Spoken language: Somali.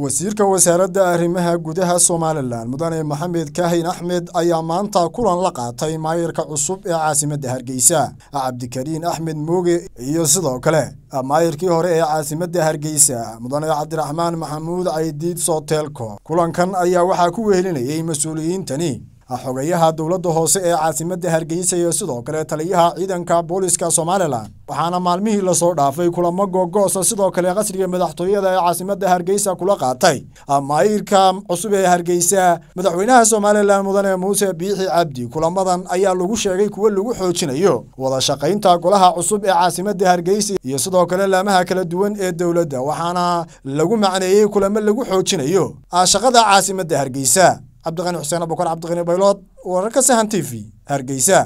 wasiirka wasaaradda arrimaha gudaha somalilan mudane maxamed kahin axmed ayaa maanta kulan la qaatay maayarka cusub ee caasimadda hargeysa cabdikariin axmed mooge iyo sidoo kale maayarkii hore ee caasimadda hargeysa mudane cabdiraxmaan maxamuud caydiid sotelko kulankan ayaa waxaa ku wehelinayay mas-uuliyiintani xogayaha dowladda hoose ee caasimada hargeysa iyo sidoo kale taliyaha ciidanka booliska somalilan waxaana maalmihii lasoo dhaafay kulamo googoosa sidoo kale qasriga madaxtooyada ee caasimada hargeysa kula qaatay maayirka cusub ee hargeysa madaxweynaha somalilan mudane muuse biixi cabdi kulamadan ayaa lagu sheegay kuwa lagu xoojinayo wada shaqaynta golaha cusub ee caasimada hargeysa iyo sidoo kale laamaha kala duwan ee dowladda waxaana lagu macneeyey kulamo lagu xoojinayo shaqada caasimada hargeysa cabdiqani xuseen abukar cabdiqani baylood wararka sahan t v hargeysa